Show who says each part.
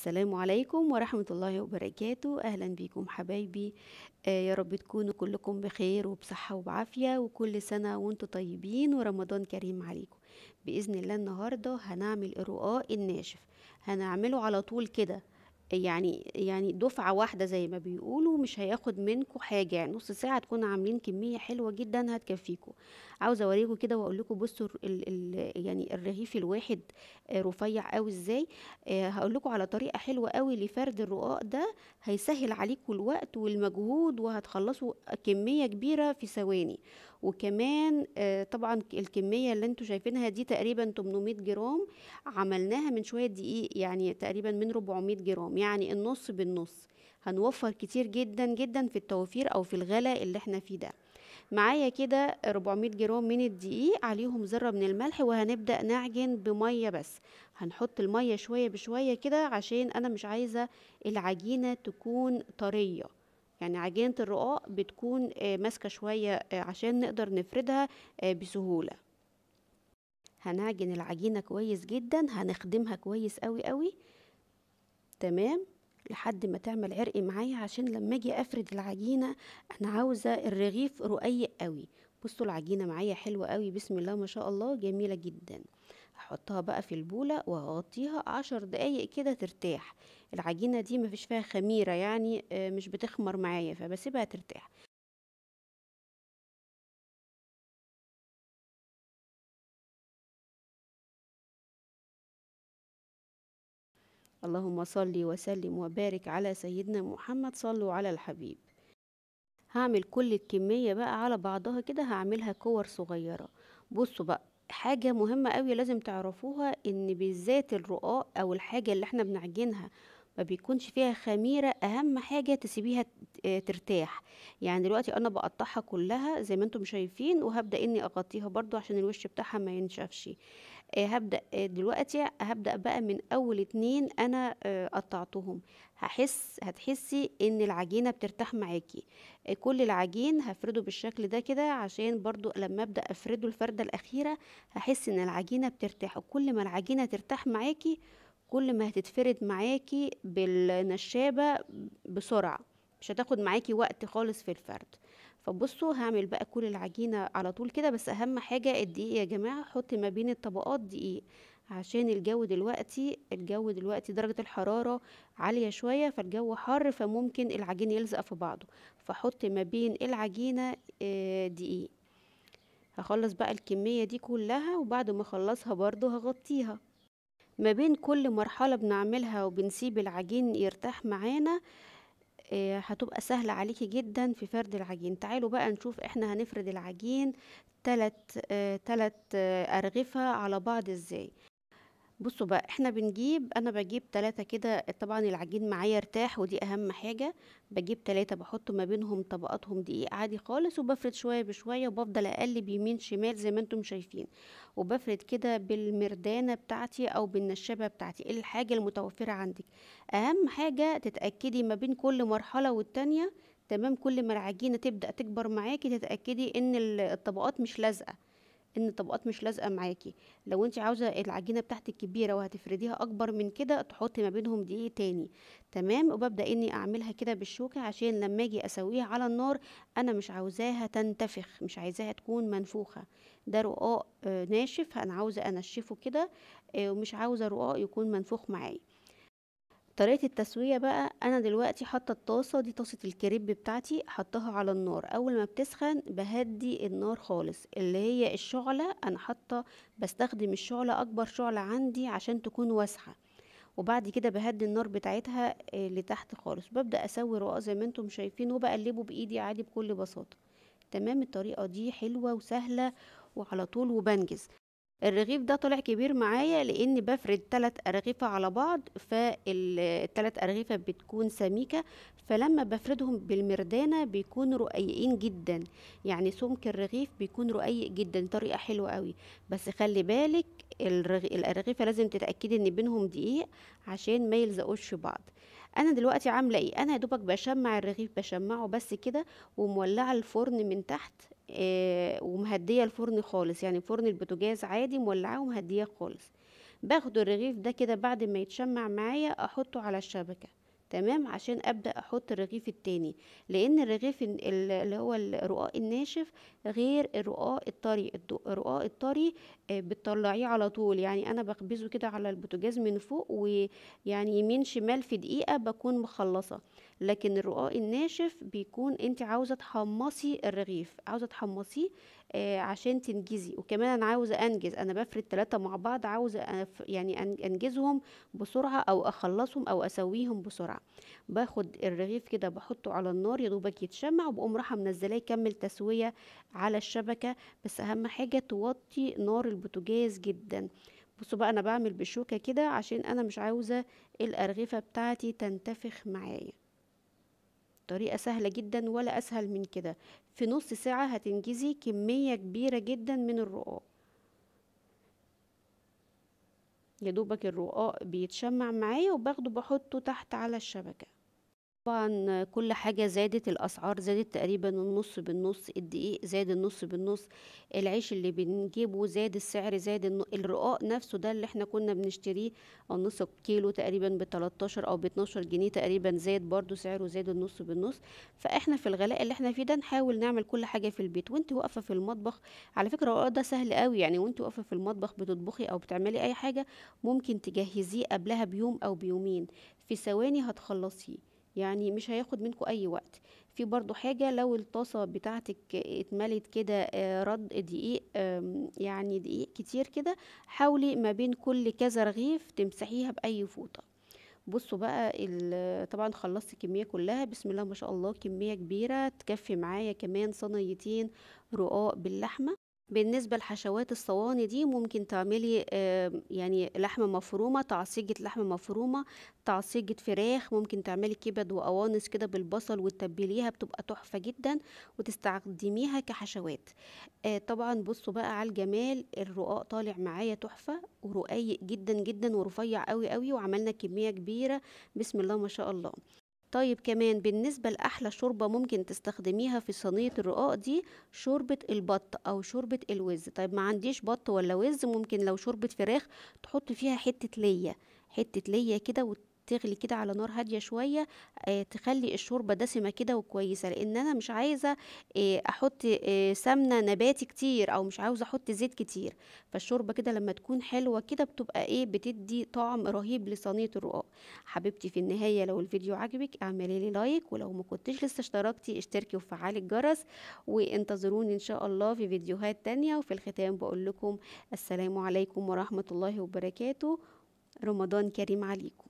Speaker 1: السلام عليكم ورحمة الله وبركاته أهلا بكم حبايبي آه يا رب تكونوا كلكم بخير وبصحة وبعافية وكل سنة وانتوا طيبين ورمضان كريم عليكم بإذن الله النهاردة هنعمل الرقاق الناشف هنعمله على طول كده يعني يعني دفعه واحده زي ما بيقولوا مش هياخد منكم حاجه يعني نص ساعه تكون عاملين كميه حلوه جدا هتكفيكم عاوزه اوريكم كده واقول لكم بصوا ال ال يعني الرغيف الواحد آه، رفيع قوي ازاي آه، هقول لكم على طريقه حلوه قوي لفرد الرقاق ده هيسهل عليكم الوقت والمجهود وهتخلصوا كميه كبيره في ثواني وكمان آه، طبعا الكميه اللي انتم شايفينها دي تقريبا 800 جرام عملناها من شويه دقيق يعني تقريبا من 400 جرام يعني النص بالنص هنوفر كتير جدا جدا في التوفير او في الغلاء اللي احنا فيه ده معايا كده 400 جرام من الدقيق عليهم ذره من الملح وهنبدا نعجن بميه بس هنحط الميه شويه بشويه كده عشان انا مش عايزه العجينه تكون طريه يعني عجينة الرقاق بتكون آه، ماسكة شوية آه، عشان نقدر نفردها آه، بسهولة هنعجن العجينة كويس جدا هنخدمها كويس قوي قوي تمام لحد ما تعمل عرق معايا عشان لما اجي افرد العجينه انا عاوزه الرغيف رقيق قوي بصوا العجينه معايا حلوه قوي بسم الله ما شاء الله جميله جدا هحطها بقى في البولة وهغطيها عشر دقايق كده ترتاح العجينة دي مفيش فيها خميرة يعني آه، مش بتخمر معايا فبسيبها ترتاح اللهم صل وسلم وبارك على سيدنا محمد صلوا على الحبيب هعمل كل الكمية بقى على بعضها كده هعملها كور صغيرة بصوا بقى حاجة مهمة قوي لازم تعرفوها ان بالذات الرقاق او الحاجة اللي احنا بنعجنها ما بيكونش فيها خميرة أهم حاجة تسيبيها آه، ترتاح يعني دلوقتي أنا بقطعها كلها زي ما انتم شايفين وهبدأ إني أغطيها برضو عشان الوش بتاعها ما ينشفش آه، هبدأ آه، دلوقتي هبدأ بقى من أول اتنين أنا آه، قطعتهم هحس هتحسي إن العجينة بترتاح معاكي كل العجين هفرده بالشكل ده كده عشان برضو لما أبدأ أفرده الفردة الأخيرة هحس إن العجينة بترتاح وكل ما العجينة ترتاح معاكي كل ما هتتفرد معاكي بالنشابة بسرعة مش هتاخد معاكي وقت خالص في الفرد فبصوا هعمل بقى كل العجينة على طول كده بس أهم حاجة الدقيق يا جماعة حط ما بين الطبقات دقيق عشان الجو دلوقتي الجو دلوقتي درجة الحرارة عالية شوية فالجو حر فممكن العجين يلزق في بعضه فحط ما بين العجينة آه، دقيق هخلص بقى الكمية دي كلها وبعد ما اخلصها برضو هغطيها ما بين كل مرحلة بنعملها وبنسيب العجين يرتاح معانا آه، هتبقى سهلة عليكي جدا في فرد العجين تعالوا بقى نشوف احنا هنفرد العجين تلت, آه، تلت آه، أرغفة على بعض ازاي بصوا بقى احنا بنجيب انا بجيب ثلاثة كده طبعا العجين معايا ارتاح ودي اهم حاجة بجيب ثلاثة بحط ما بينهم طبقاتهم دقيق عادي خالص وبفرد شوية بشوية وبفضل اقلب يمين شمال زي ما انتم شايفين وبفرد كده بالمردانة بتاعتي او بالنشابة بتاعتي الحاجة المتوفرة عندك اهم حاجة تتأكدي ما بين كل مرحلة والتانية تمام كل ما العجينة تبدأ تكبر معاكي تتأكدي ان الطبقات مش لازقة ان الطبقات مش لازقه معاكي لو انت عاوزه العجينه بتاعتك كبيره وهتفرديها اكبر من كده تحطي ما بينهم دقيق تاني تمام وببدا اني اعملها كده بالشوكه عشان لما اجي اسويها على النار انا مش عاوزاها تنتفخ مش عايزاها تكون منفوخه ده رقاق آه، ناشف انا عاوزه انشفه كده آه، ومش عاوزه رقاق يكون منفوخ معايا طريقه التسويه بقى انا دلوقتي حاطه الطاسه دي طاسه الكريب بتاعتي حطها على النار اول ما بتسخن بهدي النار خالص اللي هي الشعله انا حاطه بستخدم الشعله اكبر شعله عندي عشان تكون واسعه وبعد كده بهدي النار بتاعتها آه، لتحت خالص ببدا اسوي رقاق زي ما انتم شايفين وبقلبه بايدي عادي بكل بساطه تمام الطريقه دي حلوه وسهله وعلى طول وبنجز الرغيف ده طلع كبير معايا لان بفرد تلات ارغفه على بعض فالتلات ارغفه بتكون سميكه فلما بفردهم بالمردانه بيكون رقيقين جدا يعني سمك الرغيف بيكون رقيق جدا طريقه حلوه قوي بس خلي بالك الارغفه لازم تتاكدي ان بينهم دقيق عشان ما يلزقوش بعض انا دلوقتي عامله ايه انا يا دوبك بشمع الرغيف بشمعه بس كده ومولعه الفرن من تحت آه، ومهديه الفرن خالص يعني فرن البوتاجاز عادي مولعاه ومهديه خالص باخد الرغيف ده كده بعد ما يتشمع معايا احطه على الشبكه تمام عشان ابدا احط الرغيف التاني لان الرغيف اللي هو الرقاق الناشف غير الرقاق الطري الرقاق الطري آه، بتطلعيه على طول يعني انا بخبزه كده على البوتاجاز من فوق ويعني يمين شمال في دقيقه بكون مخلصه لكن الرقاق الناشف بيكون انت عاوزه تحمصي الرغيف عاوزه تحمصيه آه، عشان تنجزي وكمان انا عاوزه انجز انا بفرد ثلاثه مع بعض عاوزه يعني انجزهم بسرعه او اخلصهم او اسويهم بسرعه باخد الرغيف كده بحطه على النار يا دوبك يتشمع وبقوم رايحه منزلاه يكمل تسويه على الشبكه بس اهم حاجه توطي نار البوتاجاز جدا بصوا بقى انا بعمل بشوكه كده عشان انا مش عاوزه الارغفه بتاعتي تنتفخ معايا طريقة سهلة جدا ولا أسهل من كده في نص ساعة هتنجزي كمية كبيرة جدا من الرقاق يدوبك الرقاق بيتشمع معايا وباخده بحطه تحت على الشبكة طبعا كل حاجة زادت الأسعار زادت تقريبا النص بالنص الدقيق زاد النص بالنص العيش اللي بنجيبه زاد السعر زاد الرقاق نفسه ده اللي احنا كنا بنشتريه النص كيلو تقريبا ب 13 أو ب 12 جنيه تقريبا زاد برضو سعره زاد النص بالنص فاحنا في الغلاء اللي احنا فيه ده نحاول نعمل كل حاجة في البيت وانت واقفة في المطبخ على فكرة الرقاق ده سهل قوي يعني وانت واقفة في المطبخ بتطبخي أو بتعملي أي حاجة ممكن تجهزيه قبلها بيوم أو بيومين في ثواني هتخلصيه يعني مش هياخد منكم اي وقت في برضو حاجه لو الطاسه بتاعتك اتملت كده آه، رد دقيق يعني دقيق كتير كده حاولي ما بين كل كذا رغيف تمسحيها باي فوطه بصوا بقى طبعا خلصت الكميه كلها بسم الله ما شاء الله كميه كبيره تكفي معايا كمان صينيتين رقاق باللحمه بالنسبه لحشوات الصواني دي ممكن تعملي يعني لحمه مفرومه تعصيجه لحمه مفرومه تعصيجه فراخ ممكن تعملي كبد وقوانس كده بالبصل وتتبليها بتبقى تحفه جدا وتستخدميها كحشوات آه، طبعا بصوا بقى على الجمال الرقاق طالع معايا تحفه ورقيق جدا جدا ورفيع قوي قوي وعملنا كميه كبيره بسم الله ما شاء الله طيب كمان بالنسبة لأحلى شوربة ممكن تستخدميها في صينية الرقاق دي شوربة البط أو شوربة الوز طيب ما عنديش بط ولا وز ممكن لو شوربة فراخ تحط فيها حتة ليا حتة ليا كده وت تغلي كده على نار هاديه شويه تخلي الشوربه دسمه كده وكويسه لان انا مش عايزه احط سمنه نباتي كتير او مش عاوزه احط زيت كتير فالشوربه كده لما تكون حلوه كده بتبقى ايه بتدي طعم رهيب لصينيه الرقاق حبيبتي في النهايه لو الفيديو عجبك اعملي لي لايك ولو ما كنتش لسه اشتركتي اشتركي وفعلي الجرس وانتظروني ان شاء الله في فيديوهات تانية وفي الختام بقول لكم السلام عليكم ورحمه الله وبركاته رمضان كريم عليكم